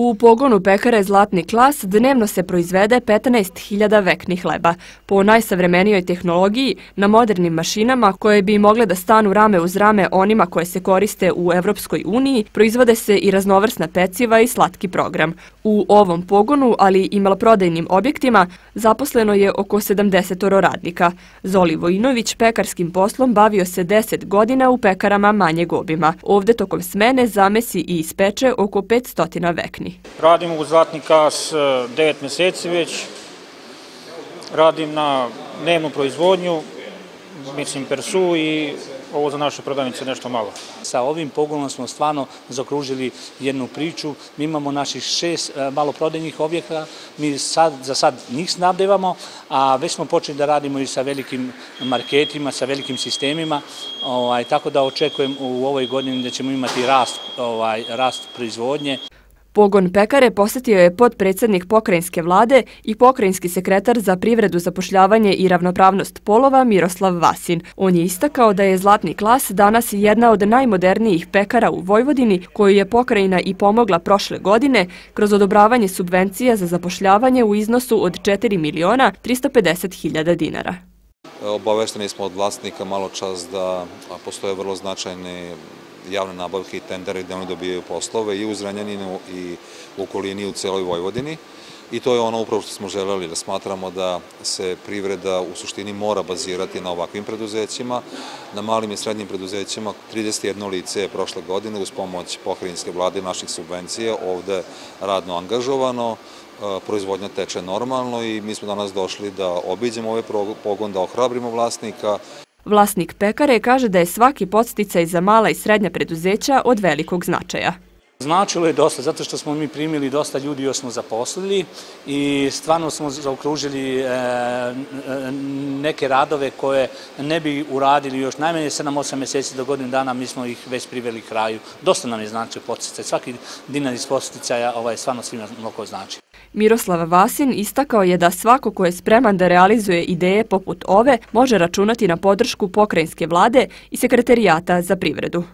U pogonu pekare Zlatni klas dnevno se proizvede 15.000 veknih hleba. Po najsavremenijoj tehnologiji, na modernim mašinama koje bi mogle da stanu rame uz rame onima koje se koriste u Evropskoj uniji, proizvode se i raznovrsna peciva i slatki program. U ovom pogonu, ali i maloprodajnim objektima, zaposleno je oko 70 radnika. Zoli Vojinović pekarskim poslom bavio se 10 godina u pekarama manje gobima. Ovde tokom smene zamesi i ispeče oko 500 vekni godini. Radim u Zlatni kas 9 e, meseci već, radim na dnevnu proizvodnju, mislim persu i ovo za naše prodavnice nešto malo. Sa ovim pogonom smo stvarno zakružili jednu priču. Mi imamo naših šest e, maloprodajnih objekta, mi sad, za sad njih snabdevamo, a već smo počeli da radimo i sa velikim marketima, sa velikim sistemima, ovaj, tako da očekujem u ovoj godini da ćemo imati rast, ovaj, rast proizvodnje. Pogon pekare posjetio je podpredsednik pokrajinske vlade i pokrajinski sekretar za privredu zapošljavanje i ravnopravnost polova Miroslav Vasin. On je istakao da je Zlatni klas danas jedna od najmodernijih pekara u Vojvodini koju je pokrajina i pomogla prošle godine kroz odobravanje subvencija za zapošljavanje u iznosu od 4 miliona 350 hiljada dinara. Obavešteni smo od vlasnika malo čas da postoje vrlo značajne javne nabavke i tendere gde oni dobijaju poslove i u Zrenjaninu i u okolini u celoj Vojvodini. I to je ono upravo što smo želeli, da smatramo da se privreda u suštini mora bazirati na ovakvim preduzećima. Na malim i srednjim preduzećima 31 lice je prošle godine uz pomoć pokrinjske vlade i naših subvencije ovde radno angažovano, e, proizvodnja teče normalno i mi smo danas došli da obiđemo ovaj pogon, da ohrabrimo vlasnika. Vlasnik pekare kaže da je svaki podsticaj za mala i srednja preduzeća od velikog značaja. Značilo je dosta, zato što smo mi primili dosta ljudi i smo zaposlili i stvarno smo zaokružili e, e, neke radove koje ne bi uradili još najmanje 7-8 meseci do godine dana, mi smo ih već priveli kraju. Dosta nam je značio podsticaj, svaki dinar iz podsticaja ovaj, stvarno svima mnogo znači. Miroslav Vasin istakao je da svako ko je spreman da realizuje ideje poput ove može računati na podršku pokrajinske vlade i sekretarijata za privredu.